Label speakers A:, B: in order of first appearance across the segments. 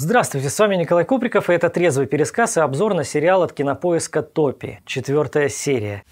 A: Здравствуйте, с вами Николай Куприков, и это «Трезвый пересказ» и обзор на сериал от кинопоиска «Топи», четвертая серия.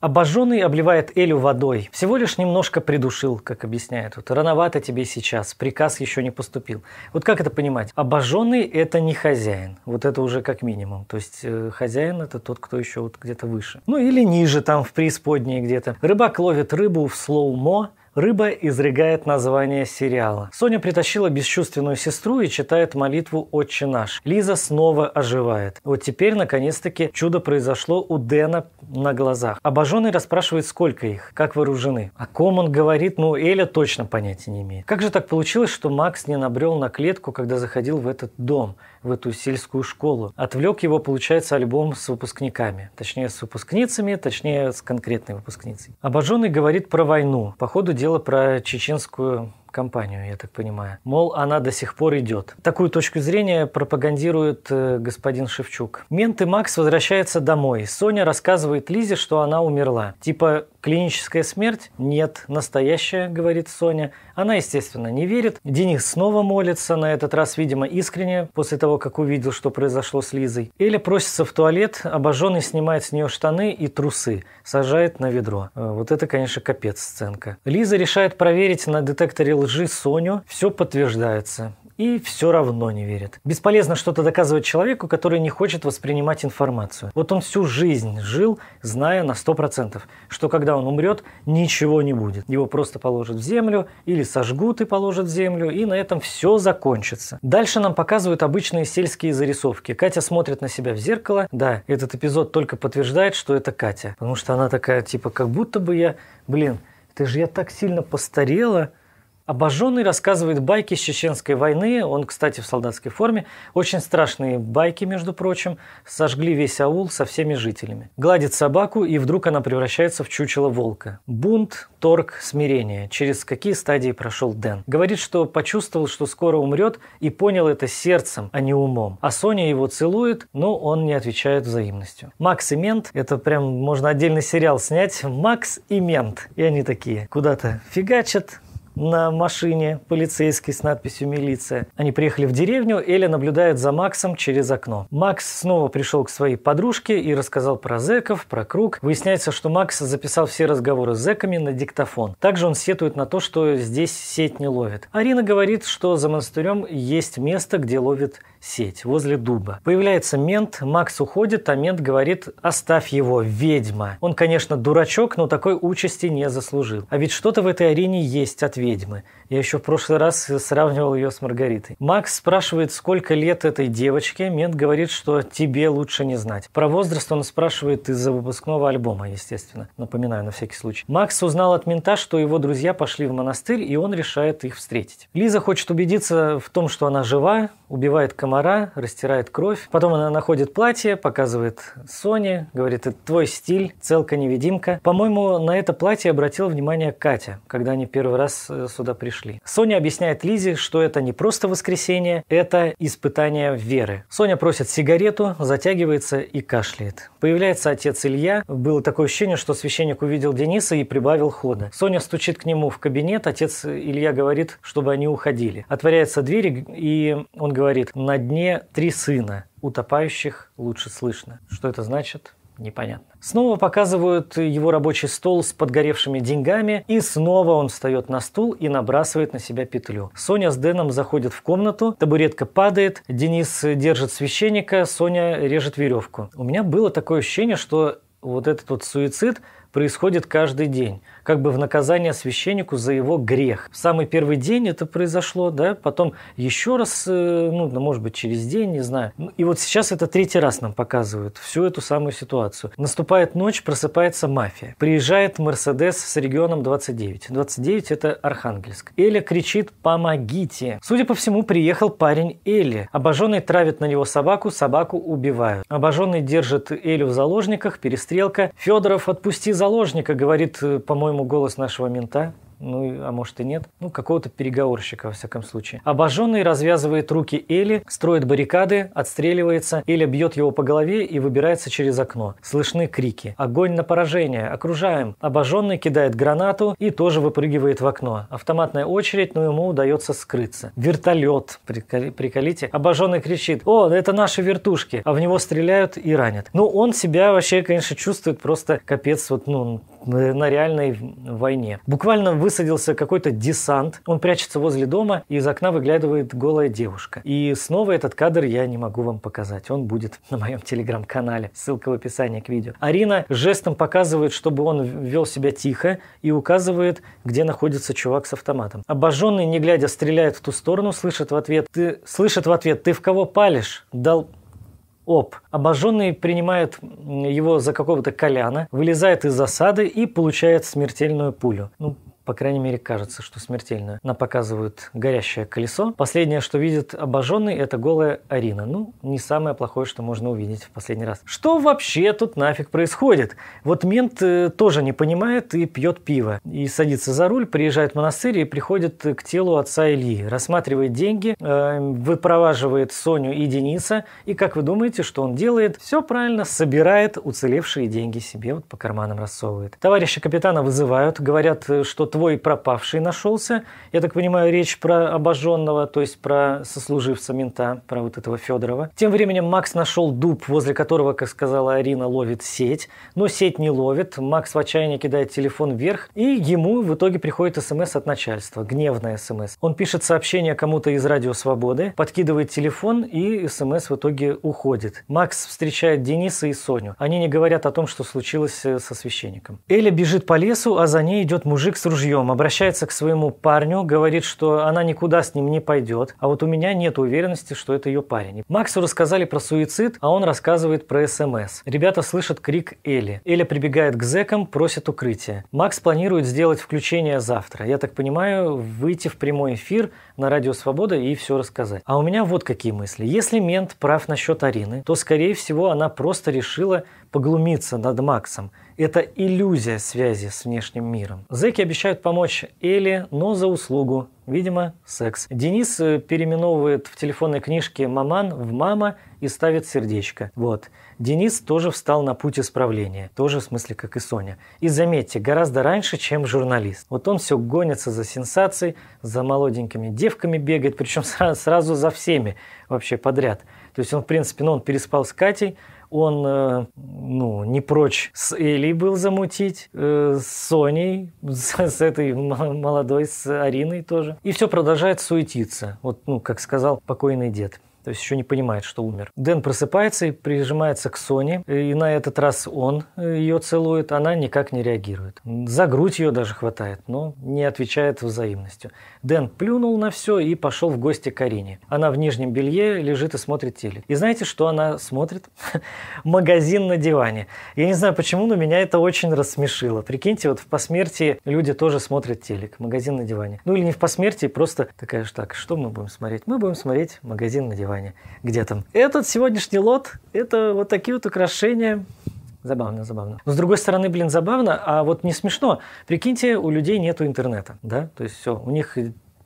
A: Обожженный обливает Элю водой. Всего лишь немножко придушил, как объясняет. Вот рановато тебе сейчас, приказ еще не поступил. Вот как это понимать? Обожженный – это не хозяин. Вот это уже как минимум. То есть э, хозяин – это тот, кто еще вот где-то выше. Ну или ниже там, в преисподней где-то. Рыбак ловит рыбу в слоумо, Рыба изрыгает название сериала. Соня притащила бесчувственную сестру и читает молитву «Отче наш». Лиза снова оживает. Вот теперь, наконец-таки, чудо произошло у Дэна на глазах. Обожженный расспрашивает, сколько их, как вооружены. О ком он говорит, ну, Эля точно понятия не имеет. Как же так получилось, что Макс не набрел на клетку, когда заходил в этот дом, в эту сельскую школу? Отвлек его, получается, альбом с выпускниками. Точнее, с выпускницами, точнее, с конкретной выпускницей. Обожженный говорит про войну. Походу, дело про чеченскую компанию, я так понимаю. Мол, она до сих пор идет. Такую точку зрения пропагандирует э, господин Шевчук. Мент и Макс возвращаются домой. Соня рассказывает Лизе, что она умерла. Типа, клиническая смерть? Нет, настоящая, говорит Соня. Она, естественно, не верит. Денис снова молится, на этот раз, видимо, искренне, после того, как увидел, что произошло с Лизой. Эля просится в туалет, обожженный снимает с нее штаны и трусы, сажает на ведро. Э, вот это, конечно, капец сценка. Лиза решает проверить на детекторе лжи Соню, все подтверждается и все равно не верит. Бесполезно что-то доказывать человеку, который не хочет воспринимать информацию. Вот он всю жизнь жил, зная на 100%, что когда он умрет, ничего не будет. Его просто положат в землю, или сожгут и положат в землю, и на этом все закончится. Дальше нам показывают обычные сельские зарисовки. Катя смотрит на себя в зеркало. Да, этот эпизод только подтверждает, что это Катя. Потому что она такая, типа, как будто бы я, блин, ты же я так сильно постарела, Обожженный рассказывает байки с чеченской войны. Он, кстати, в солдатской форме. Очень страшные байки, между прочим. Сожгли весь аул со всеми жителями. Гладит собаку, и вдруг она превращается в чучело волка. Бунт, торг, смирение. Через какие стадии прошел Дэн. Говорит, что почувствовал, что скоро умрет, и понял это сердцем, а не умом. А Соня его целует, но он не отвечает взаимностью. Макс и Мент. Это прям можно отдельный сериал снять. Макс и Мент. И они такие куда-то фигачат, на машине полицейской с надписью «Милиция». Они приехали в деревню, Эля наблюдает за Максом через окно. Макс снова пришел к своей подружке и рассказал про зэков, про круг. Выясняется, что Макс записал все разговоры с зэками на диктофон. Также он сетует на то, что здесь сеть не ловит. Арина говорит, что за монастырем есть место, где ловит сеть, возле дуба. Появляется мент, Макс уходит, а мент говорит «Оставь его, ведьма». Он, конечно, дурачок, но такой участи не заслужил. А ведь что-то в этой Арине есть ответ ведьмы я еще в прошлый раз сравнивал ее с Маргаритой. Макс спрашивает, сколько лет этой девочке. Мент говорит, что тебе лучше не знать. Про возраст он спрашивает из-за выпускного альбома, естественно. Напоминаю на всякий случай. Макс узнал от мента, что его друзья пошли в монастырь, и он решает их встретить. Лиза хочет убедиться в том, что она жива, убивает комара, растирает кровь. Потом она находит платье, показывает Соне, говорит, это твой стиль, целка-невидимка. По-моему, на это платье обратила внимание Катя, когда они первый раз э, сюда пришли прошли. Соня объясняет Лизе, что это не просто воскресение, это испытание веры. Соня просит сигарету, затягивается и кашляет. Появляется отец Илья. Было такое ощущение, что священник увидел Дениса и прибавил хода. Соня стучит к нему в кабинет. Отец Илья говорит, чтобы они уходили. Отворяется дверь, и он говорит, на дне три сына утопающих лучше слышно. Что это значит? непонятно. Снова показывают его рабочий стол с подгоревшими деньгами, и снова он встает на стул и набрасывает на себя петлю. Соня с Дэном заходят в комнату, табуретка падает, Денис держит священника, Соня режет веревку. У меня было такое ощущение, что вот этот вот суицид – происходит каждый день, как бы в наказание священнику за его грех. В самый первый день это произошло, да, потом еще раз, э, ну, может быть, через день, не знаю. Ну, и вот сейчас это третий раз нам показывают всю эту самую ситуацию. Наступает ночь, просыпается мафия. Приезжает Мерседес с регионом 29. 29 – это Архангельск. Эля кричит «Помогите!». Судя по всему, приехал парень Эли. Обожженный травит на него собаку, собаку убивают. Обожженный держит Элю в заложниках, перестрелка. Федоров, отпусти заложника, говорит, э, по-моему, голос нашего мента ну, а может и нет, ну, какого-то переговорщика, во всяком случае. Обожженный развязывает руки Эли, строит баррикады, отстреливается, Эли бьет его по голове и выбирается через окно. Слышны крики. Огонь на поражение, окружаем. Обожженный кидает гранату и тоже выпрыгивает в окно. Автоматная очередь, но ему удается скрыться. Вертолет, приколи, приколите. Обожженный кричит, о, это наши вертушки, а в него стреляют и ранят. Ну, он себя вообще, конечно, чувствует просто капец, вот, ну, на, реальной войне. Буквально высадился какой-то десант. Он прячется возле дома, и из окна выглядывает голая девушка. И снова этот кадр я не могу вам показать. Он будет на моем телеграм-канале. Ссылка в описании к видео. Арина жестом показывает, чтобы он вел себя тихо и указывает, где находится чувак с автоматом. Обожженный, не глядя, стреляет в ту сторону, слышит в ответ, ты слышит в ответ, ты в кого палишь? Дал об. Обожженный принимает его за какого-то коляна, вылезает из засады и получает смертельную пулю. Ну, по крайней мере, кажется, что смертельную. Нам показывают горящее колесо. Последнее, что видит обожженный, это голая Арина. Ну, не самое плохое, что можно увидеть в последний раз. Что вообще тут нафиг происходит? Вот мент э, тоже не понимает и пьет пиво. И садится за руль, приезжает в монастырь и приходит к телу отца Ильи. Рассматривает деньги, э, выпроваживает Соню и Дениса. И как вы думаете, что он делает? Все правильно, собирает уцелевшие деньги себе, вот по карманам рассовывает. Товарища капитана вызывают, говорят, э, что твой пропавший нашелся. Я так понимаю, речь про обожженного, то есть про сослуживца мента, про вот этого Федорова. Тем временем Макс нашел дуб, возле которого, как сказала Арина, ловит сеть. Но сеть не ловит. Макс в отчаянии кидает телефон вверх, и ему в итоге приходит смс от начальства. гневная смс. Он пишет сообщение кому-то из Радио Свободы, подкидывает телефон, и смс в итоге уходит. Макс встречает Дениса и Соню. Они не говорят о том, что случилось э, со священником. Эля бежит по лесу, а за ней идет мужик с ружьем ружьем, обращается к своему парню, говорит, что она никуда с ним не пойдет, а вот у меня нет уверенности, что это ее парень. Максу рассказали про суицид, а он рассказывает про СМС. Эм Ребята слышат крик Эли. Эля прибегает к зэкам, просит укрытия. Макс планирует сделать включение завтра. Я так понимаю, выйти в прямой эфир на Радио Свобода и все рассказать. А у меня вот какие мысли. Если мент прав насчет Арины, то, скорее всего, она просто решила поглумиться над Максом. Это иллюзия связи с внешним миром. Зеки обещают помочь Элли, но за услугу. Видимо, секс. Денис э, переименовывает в телефонной книжке «Маман» в «Мама» и ставит сердечко. Вот. Денис тоже встал на путь исправления. Тоже в смысле, как и Соня. И заметьте, гораздо раньше, чем журналист. Вот он все гонится за сенсацией, за молоденькими девками бегает, причем сразу, сразу за всеми вообще подряд. То есть он, в принципе, ну, он переспал с Катей, он э, ну, не прочь с Элей был замутить, э, с Соней, с этой молодой, с Ариной тоже. И все продолжает суетиться. Вот, ну, как сказал покойный дед то есть еще не понимает, что умер. Дэн просыпается и прижимается к Соне, и на этот раз он э, ее целует, она никак не реагирует. За грудь ее даже хватает, но не отвечает взаимностью. Дэн плюнул на все и пошел в гости к Арине. Она в нижнем белье лежит и смотрит телек. И знаете, что она смотрит? Магазин на диване. Я не знаю почему, но меня это очень рассмешило. Прикиньте, вот в посмертии люди тоже смотрят телек, магазин на диване. Ну или не в посмертии, просто такая же так, что мы будем смотреть? Мы будем смотреть магазин на диване название. Где там? Этот сегодняшний лот – это вот такие вот украшения. Забавно, забавно. Но с другой стороны, блин, забавно, а вот не смешно. Прикиньте, у людей нету интернета, да? То есть все, у них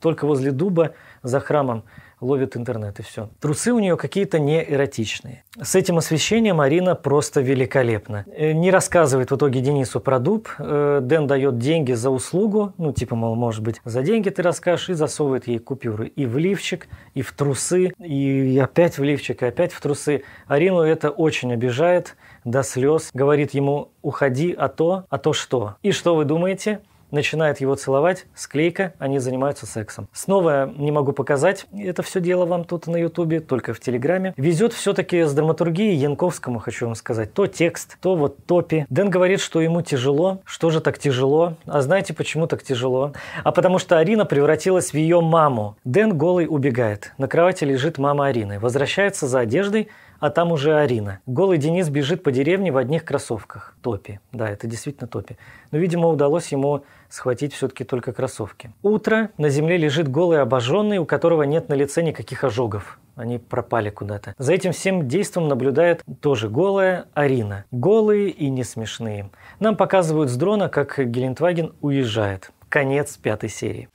A: только возле дуба за храмом ловит интернет и все. Трусы у нее какие-то не эротичные. С этим освещением Арина просто великолепна. Э, не рассказывает в итоге Денису про дуб. Э, Дэн дает деньги за услугу, ну типа, мол, может быть, за деньги ты расскажешь, и засовывает ей купюры и в лифчик, и в трусы, и опять в лифчик, и опять в трусы. Арину это очень обижает до слез. Говорит ему, уходи, а то, а то что. И что вы думаете? начинает его целовать, склейка, они занимаются сексом. Снова не могу показать это все дело вам тут на ютубе, только в телеграме. Везет все-таки с драматургией Янковскому, хочу вам сказать. То текст, то вот топи. Дэн говорит, что ему тяжело. Что же так тяжело? А знаете, почему так тяжело? А потому что Арина превратилась в ее маму. Дэн голый убегает. На кровати лежит мама Арины. Возвращается за одеждой, а там уже Арина. Голый Денис бежит по деревне в одних кроссовках. Топи. Да, это действительно топи. Но, видимо, удалось ему схватить все-таки только кроссовки. Утро. На земле лежит голый обожженный, у которого нет на лице никаких ожогов. Они пропали куда-то. За этим всем действом наблюдает тоже голая Арина. Голые и не смешные. Нам показывают с дрона, как Гелендваген уезжает. Конец пятой серии.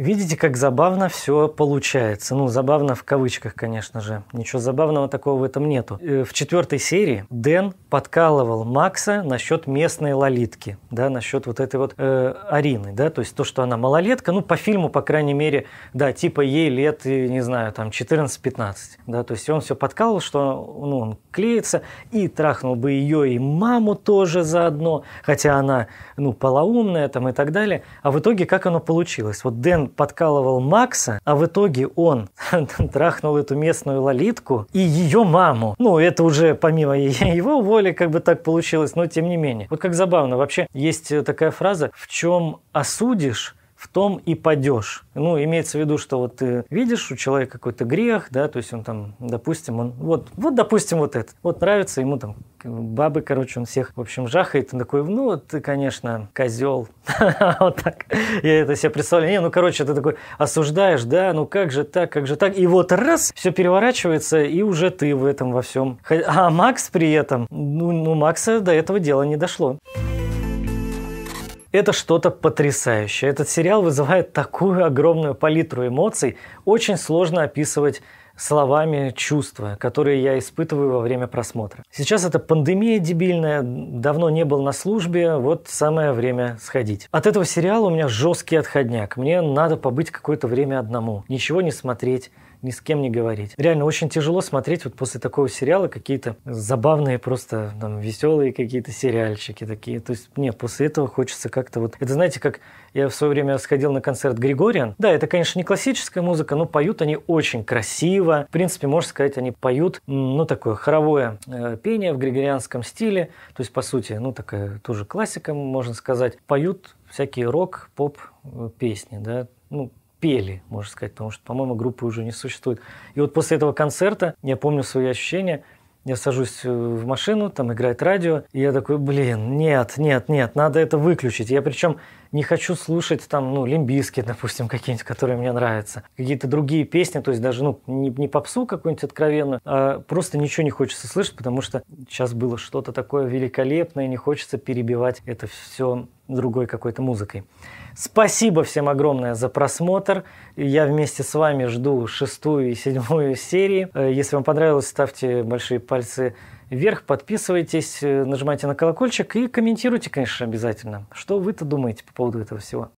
A: Видите, как забавно все получается. Ну, забавно в кавычках, конечно же. Ничего забавного такого в этом нету. Э, в четвертой серии Дэн подкалывал Макса насчет местной лолитки, да, насчет вот этой вот э, Арины, да, то есть то, что она малолетка, ну, по фильму, по крайней мере, да, типа ей лет, э, не знаю, там, 14-15, да, то есть он все подкалывал, что, ну, он клеится и трахнул бы ее и маму тоже заодно, хотя она, ну, полоумная там и так далее. А в итоге как оно получилось? Вот Дэн подкалывал Макса, а в итоге он трахнул эту местную лолитку и ее маму. Ну, это уже помимо его воли как бы так получилось, но тем не менее. Вот как забавно, вообще есть такая фраза «в чем осудишь, в том и падешь. Ну, имеется в виду, что вот ты видишь у человека какой-то грех, да, то есть он там, допустим, он, вот, вот, допустим, вот этот, вот нравится ему там бабы, короче, он всех, в общем, жахает, он такой, ну, ты, конечно, козел, вот так, я это себе представляю, не, ну, короче, ты такой осуждаешь, да, ну, как же так, как же так, и вот раз, все переворачивается, и уже ты в этом во всем, а Макс при этом, ну, ну, Макса до этого дела не дошло. Thank это что-то потрясающее. Этот сериал вызывает такую огромную палитру эмоций, очень сложно описывать словами чувства, которые я испытываю во время просмотра. Сейчас это пандемия дебильная, давно не был на службе, вот самое время сходить. От этого сериала у меня жесткий отходняк. Мне надо побыть какое-то время одному, ничего не смотреть, ни с кем не говорить. Реально очень тяжело смотреть вот после такого сериала какие-то забавные, просто там веселые какие-то сериальчики такие. То есть нет, после этого хочется как-то вот... Это знаете, как я в свое время сходил на концерт Григориан. Да, это, конечно, не классическая музыка, но поют они очень красиво. В принципе, можно сказать, они поют, ну, такое хоровое э, пение в григорианском стиле. То есть, по сути, ну, такая тоже классика, можно сказать. Поют всякие рок, поп э, песни, да, ну, пели, можно сказать, потому что, по-моему, группы уже не существует. И вот после этого концерта я помню свои ощущения. Я сажусь э, в машину, там играет радио, и я такой, блин, нет, нет, нет, надо это выключить. Я причем не хочу слушать там, ну, лимбиски, допустим, какие-нибудь, которые мне нравятся, какие-то другие песни, то есть даже, ну, не, не попсу какую-нибудь откровенную, а просто ничего не хочется слышать, потому что сейчас было что-то такое великолепное, не хочется перебивать это все другой какой-то музыкой. Спасибо всем огромное за просмотр. Я вместе с вами жду шестую и седьмую серии. Э, если вам понравилось, ставьте большие пальцы вверх, подписывайтесь, э, нажимайте на колокольчик и комментируйте, конечно, обязательно, что вы-то думаете по поводу этого всего.